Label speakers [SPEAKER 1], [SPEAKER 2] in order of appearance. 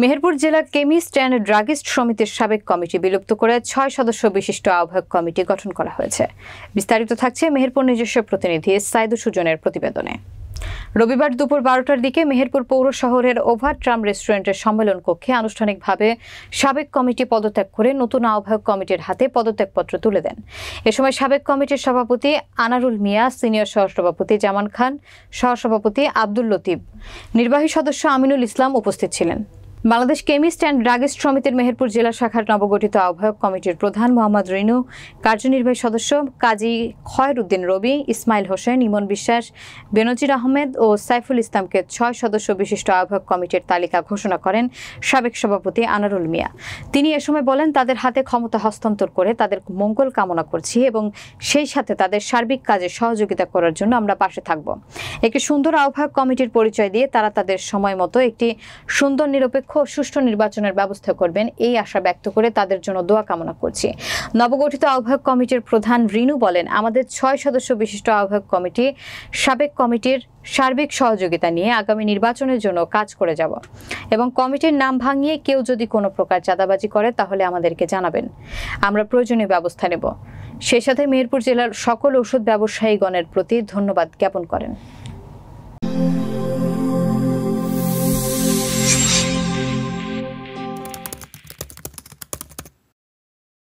[SPEAKER 1] মেহেরপুর জেলা chemist and druggist সমিতির সাবেক কমিটি বিলুপ্ত করে ছয় সদস্য বিশিষ্ট আহ্বায়ক কমিটি গঠন করা হয়েছে বিস্তারিত থাকছে মেহেরপুর নিজস্ব প্রতিনিধি সাইদু সুজনের প্রতিবেদনে রবিবার দুপুর বারোটার দিকে মেহেরপুর পৌর শহরের ওভার ট্রাম রেস্টুরেন্টের সম্মেলন কক্ষে আনুষ্ঠানিকভাবে সাবেক কমিটি পদত্যাগ করে নতুন আহ্বায়ক কমিটির হাতে পদত্যাগপত্র তুলে দেন এ সময় সাবেক কমিটির সভাপতি আনারুল মিয়া সিনিয়র সহসভাপতি জামান খান সহসভাপতি আব্দুল লতিফ নির্বাহী সদস্য আমিনুল ইসলাম উপস্থিত ছিলেন বাংলাদেশ কেমিস্ট অ্যান্ড ড্রাগিস্ট সমিতির মেহেরপুর জেলা শাখার নবগঠিত আহ্বায়ক কমিটির প্রধান মোহাম্মদ রিনু কার্যনির্বাহী সদস্য কাজী খয়রুদ্দিন রবি ইসমাইল হোসেন ইমন বিশ্বাস বেনজির আহমেদ ও সাইফুল ইসলামকে ছয় সদস্য বিশিষ্ট আহ্বায়ক কমিটির তালিকা ঘোষণা করেন সাবেক সভাপতি আনারুল মিয়া তিনি এ সময় বলেন তাদের হাতে ক্ষমতা হস্তান্তর করে তাদের মঙ্গল কামনা করছি এবং সেই সাথে তাদের সার্বিক কাজে সহযোগিতা করার জন্য আমরা পাশে থাকব একে সুন্দর আহ্বায়ক কমিটির পরিচয় দিয়ে তারা তাদের সময় মতো একটি সুন্দর নিরপেক্ষ নিরপেক্ষ সুষ্ঠু নির্বাচনের ব্যবস্থা করবেন এই আশা ব্যক্ত করে তাদের জন্য দোয়া কামনা করছি নবগঠিত আহ্বায়ক কমিটির প্রধান রিনু বলেন আমাদের ছয় সদস্য বিশিষ্ট আহ্বায়ক কমিটি সাবেক কমিটির সার্বিক সহযোগিতা নিয়ে আগামী নির্বাচনের জন্য কাজ করে যাব এবং কমিটির নাম ভাঙিয়ে কেউ যদি কোনো প্রকার চাঁদাবাজি করে তাহলে আমাদেরকে জানাবেন আমরা প্রয়োজনীয় ব্যবস্থা নেব সেই সাথে মেহেরপুর জেলার সকল ওষুধ ব্যবসায়ীগণের প্রতি ধন্যবাদ জ্ঞাপন করেন